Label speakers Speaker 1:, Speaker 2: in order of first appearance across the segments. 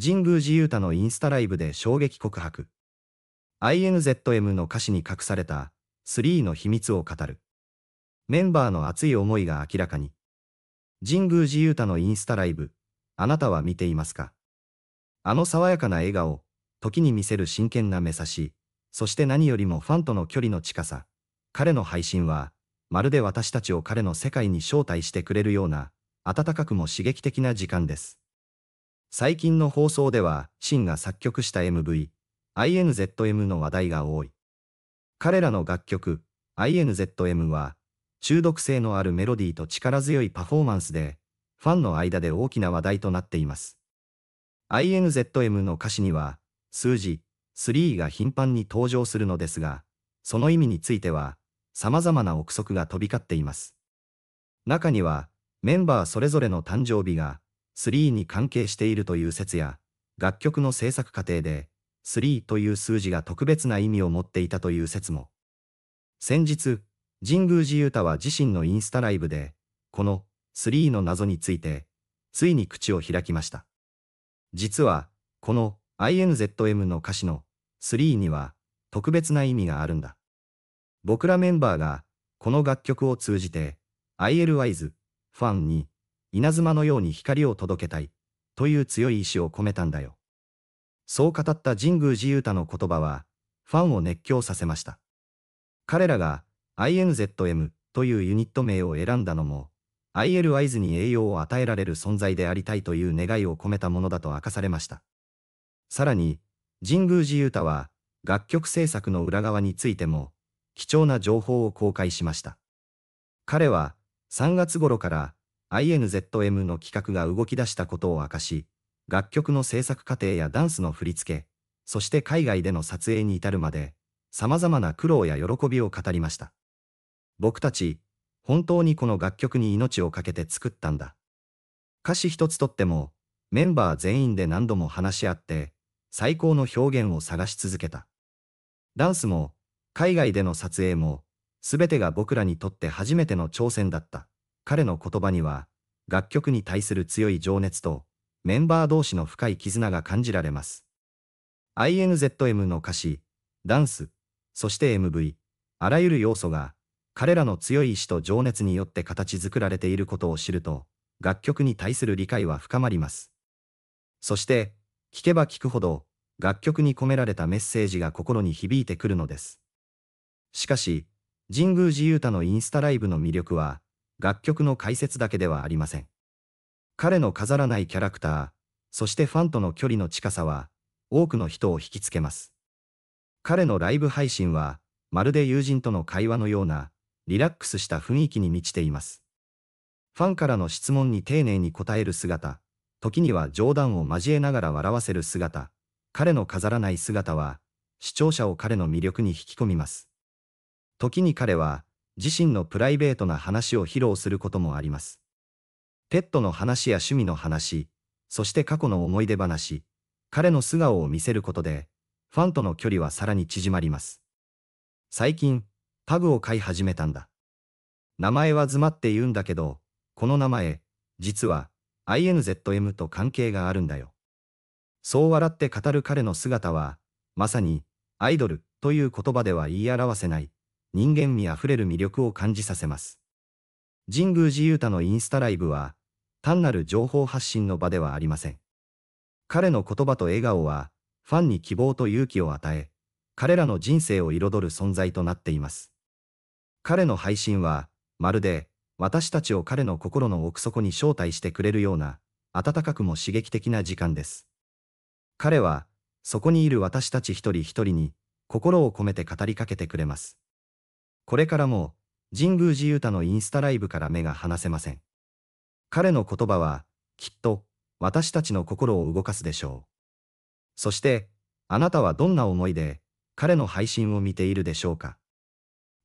Speaker 1: 神宮寺勇太のインスタライブで衝撃告白。INZM の歌詞に隠された3の秘密を語る。メンバーの熱い思いが明らかに。神宮寺勇太のインスタライブ、あなたは見ていますかあの爽やかな笑顔、時に見せる真剣な目差し、そして何よりもファンとの距離の近さ。彼の配信は、まるで私たちを彼の世界に招待してくれるような、温かくも刺激的な時間です。最近の放送では、シンが作曲した MV、INZM の話題が多い。彼らの楽曲、INZM は、中毒性のあるメロディーと力強いパフォーマンスで、ファンの間で大きな話題となっています。INZM の歌詞には、数字、3が頻繁に登場するのですが、その意味については、様々な憶測が飛び交っています。中には、メンバーそれぞれの誕生日が、3に関係しているという説や、楽曲の制作過程で、3という数字が特別な意味を持っていたという説も。先日、神宮寺勇太は自身のインスタライブで、この3の謎について、ついに口を開きました。実は、この INZM の歌詞の3には特別な意味があるんだ。僕らメンバーがこの楽曲を通じて ILYs ファンに稲妻のように光を届けたい、という強い意志を込めたんだよ。そう語った神宮寺勇太の言葉は、ファンを熱狂させました。彼らが INZM というユニット名を選んだのも、IL 合図に栄養を与えられる存在でありたいという願いを込めたものだと明かされました。さらに、神宮寺勇太は、楽曲制作の裏側についても、貴重な情報を公開しました。彼は、3月頃から、INZM の企画が動き出したことを明かし、楽曲の制作過程やダンスの振り付け、そして海外での撮影に至るまで、様々な苦労や喜びを語りました。僕たち、本当にこの楽曲に命を懸けて作ったんだ。歌詞一つとっても、メンバー全員で何度も話し合って、最高の表現を探し続けた。ダンスも、海外での撮影も、すべてが僕らにとって初めての挑戦だった。彼の言葉には、楽曲に対する強い情熱と、メンバー同士の深い絆が感じられます。INZM の歌詞、ダンス、そして MV、あらゆる要素が、彼らの強い意志と情熱によって形作られていることを知ると、楽曲に対する理解は深まります。そして、聴けば聴くほど、楽曲に込められたメッセージが心に響いてくるのです。しかし、神宮寺勇太のインスタライブの魅力は、楽曲の解説だけではありません。彼の飾らないキャラクター、そしてファンとの距離の近さは、多くの人を引きつけます。彼のライブ配信は、まるで友人との会話のような、リラックスした雰囲気に満ちています。ファンからの質問に丁寧に答える姿、時には冗談を交えながら笑わせる姿、彼の飾らない姿は、視聴者を彼の魅力に引き込みます。時に彼は、自身のプライベートな話を披露することもあります。ペットの話や趣味の話、そして過去の思い出話、彼の素顔を見せることで、ファンとの距離はさらに縮まります。最近、タグを飼い始めたんだ。名前はズマって言うんだけど、この名前、実は INZM と関係があるんだよ。そう笑って語る彼の姿は、まさに、アイドルという言葉では言い表せない、人間味あふれる魅力を感じさせます。神宮寺勇太のインスタライブは、単なる情報発信の場ではありません。彼の言葉と笑顔は、ファンに希望と勇気を与え、彼らの人生を彩る存在となっています。彼の配信は、まるで、私たちを彼の心の奥底に招待してくれるような、温かくも刺激的な時間です。彼は、そこにいる私たち一人一人に、心を込めて語りかけてくれます。これからも、神宮寺勇太のインスタライブから目が離せません。彼の言葉は、きっと、私たちの心を動かすでしょう。そして、あなたはどんな思いで、彼の配信を見ているでしょうか。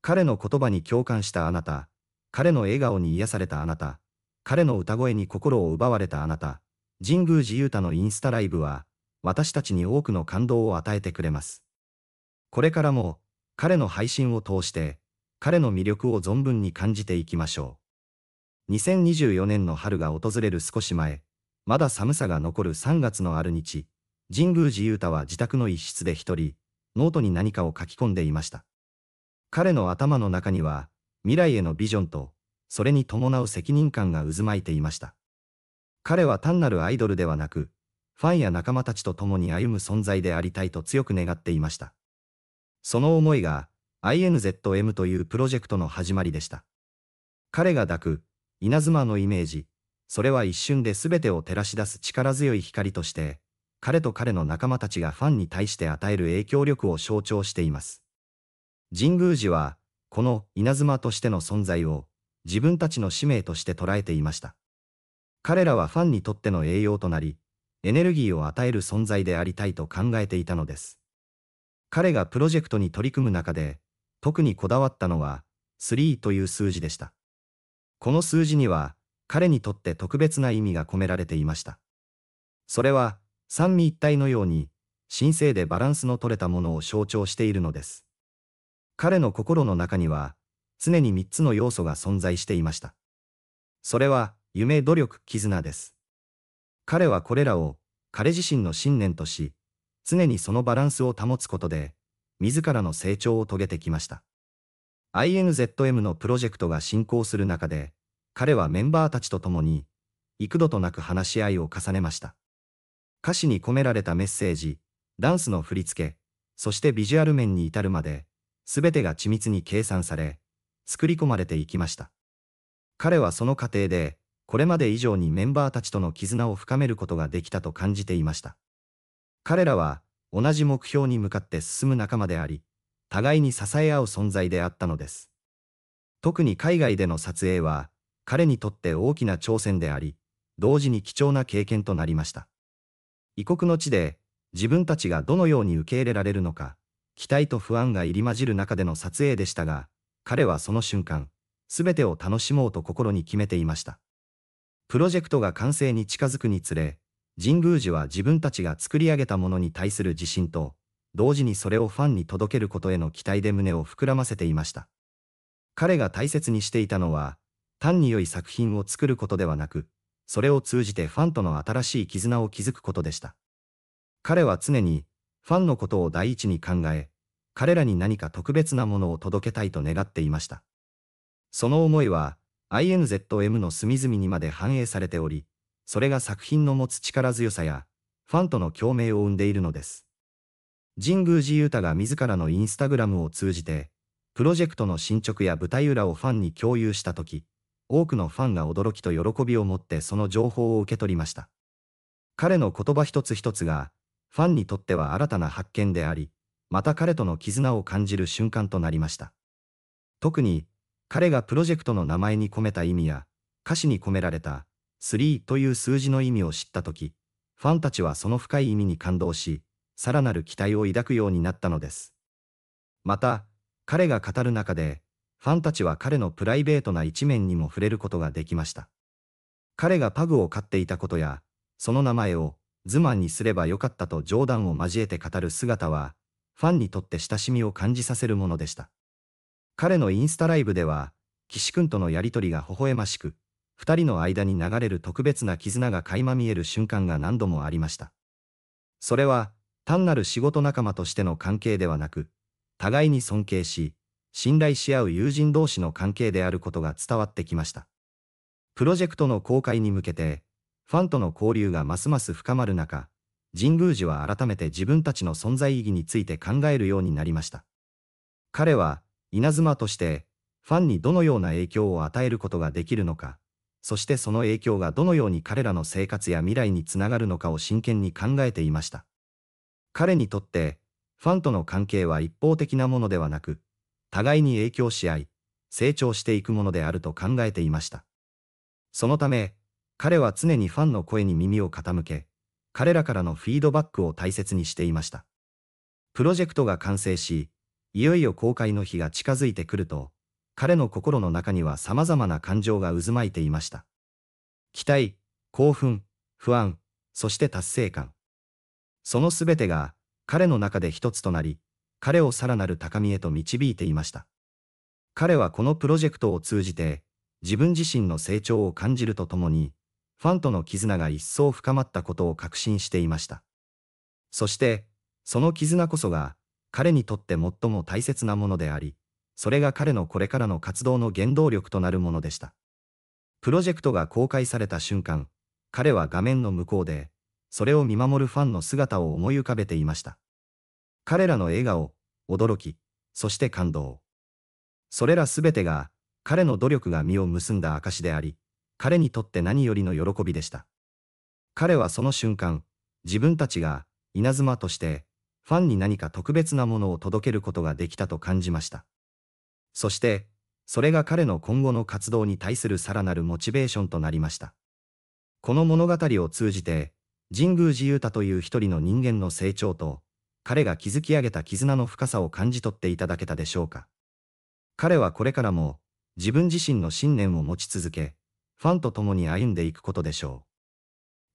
Speaker 1: 彼の言葉に共感したあなた、彼の笑顔に癒されたあなた、彼の歌声に心を奪われたあなた、神宮寺勇太のインスタライブは、私たちに多くの感動を与えてくれます。これからも、彼の配信を通して、彼の魅力を存分に感じていきましょう。2024年の春が訪れる少し前、まだ寒さが残る3月のある日、神宮寺勇太は自宅の一室で一人、ノートに何かを書き込んでいました。彼の頭の中には、未来へのビジョンと、それに伴う責任感が渦巻いていました。彼は単なるアイドルではなく、ファンや仲間たちと共に歩む存在でありたいと強く願っていました。その思いが、INZM というプロジェクトの始まりでした。彼が抱く、稲妻のイメージ、それは一瞬で全てを照らし出す力強い光として、彼と彼の仲間たちがファンに対して与える影響力を象徴しています。神宮寺は、この稲妻としての存在を、自分たちの使命として捉えていました。彼らはファンにとっての栄養となり、エネルギーを与える存在でありたいと考えていたのです。彼がプロジェクトに取り組む中で、特にこだわったのは、3という数字でした。この数字には、彼にとって特別な意味が込められていました。それは、三位一体のように、神聖でバランスの取れたものを象徴しているのです。彼の心の中には、常に3つの要素が存在していました。それは、夢、努力、絆です。彼はこれらを、彼自身の信念とし、常にそのバランスを保つことで、自らの成長を遂げてきました。INZM のプロジェクトが進行する中で、彼はメンバーたちと共に、幾度となく話し合いを重ねました。歌詞に込められたメッセージ、ダンスの振り付け、そしてビジュアル面に至るまで、すべてが緻密に計算され、作り込まれていきました。彼はその過程で、これまで以上にメンバーたちとの絆を深めることができたと感じていました。彼らは、同じ目標に向かって進む仲間であり、互いに支え合う存在であったのです。特に海外での撮影は、彼にとって大きな挑戦であり、同時に貴重な経験となりました。異国の地で、自分たちがどのように受け入れられるのか、期待と不安が入り混じる中での撮影でしたが、彼はその瞬間、すべてを楽しもうと心に決めていました。プロジェクトが完成に近づくにつれ、神宮寺は自分たちが作り上げたものに対する自信と、同時にそれをファンに届けることへの期待で胸を膨らませていました。彼が大切にしていたのは、単に良い作品を作ることではなく、それを通じてファンとの新しい絆を築くことでした。彼は常に、ファンのことを第一に考え、彼らに何か特別なものを届けたいと願っていました。その思いは、INZM の隅々にまで反映されており、それが作品の持つ力強さや、ファンとの共鳴を生んでいるのです。神宮寺勇太が自らのインスタグラムを通じて、プロジェクトの進捗や舞台裏をファンに共有したとき、多くのファンが驚きと喜びを持ってその情報を受け取りました。彼の言葉一つ一つが、ファンにとっては新たな発見であり、また彼との絆を感じる瞬間となりました。特に、彼がプロジェクトの名前に込めた意味や、歌詞に込められた3という数字の意味を知ったとき、ファンたちはその深い意味に感動し、さらなる期待を抱くようになったのです。また、彼が語る中で、ファンたちは彼のプライベートな一面にも触れることができました。彼がパグを飼っていたことや、その名前をズマンにすればよかったと冗談を交えて語る姿は、ファンにとって親しみを感じさせるものでした。彼のインスタライブでは、岸くんとのやりとりが微笑ましく、二人の間に流れる特別な絆が垣間見える瞬間が何度もありました。それは、単なる仕事仲間としての関係ではなく、互いに尊敬し、信頼し合う友人同士の関係であることが伝わってきました。プロジェクトの公開に向けて、ファンとの交流がますます深まる中、神宮寺は改めて自分たちの存在意義について考えるようになりました。彼は、稲妻として、ファンにどのような影響を与えることができるのか、そしてその影響がどのように彼らの生活や未来につながるのかを真剣に考えていました。彼にとって、ファンとの関係は一方的なものではなく、互いに影響し合い、成長していくものであると考えていました。そのため、彼は常にファンの声に耳を傾け、彼らからのフィードバックを大切にしていました。プロジェクトが完成し、いよいよ公開の日が近づいてくると、彼の心の中には様々な感情が渦巻いていました。期待、興奮、不安、そして達成感。その全てが彼の中で一つとなり、彼をさらなる高みへと導いていました。彼はこのプロジェクトを通じて、自分自身の成長を感じるとともに、ファンとの絆が一層深まったことを確信していました。そして、その絆こそが、彼にとって最も大切なものであり、それが彼のこれからの活動の原動力となるものでした。プロジェクトが公開された瞬間、彼は画面の向こうで、それを見守るファンの姿を思い浮かべていました。彼らの笑顔、驚き、そして感動。それらすべてが、彼の努力が実を結んだ証であり、彼にとって何よりの喜びでした。彼はその瞬間、自分たちが、稲妻として、ファンに何か特別なものを届けることができたと感じました。そして、それが彼の今後の活動に対するさらなるモチベーションとなりました。この物語を通じて、神宮寺勇太という一人の人間の成長と、彼が築き上げた絆の深さを感じ取っていただけたでしょうか。彼はこれからも、自分自身の信念を持ち続け、ファンと共に歩んでいくことでしょう。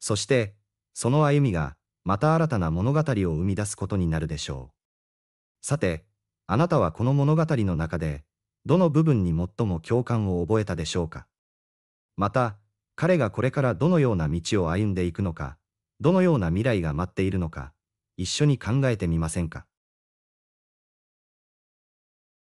Speaker 1: そして、その歩みが、また新たな物語を生み出すことになるでしょう。さて、あなたはこの物語の中で、どの部分に最も共感を覚えたでしょうかまた、彼がこれからどのような道を歩んでいくのか、どのような未来が待っているのか、一緒に考えてみませんか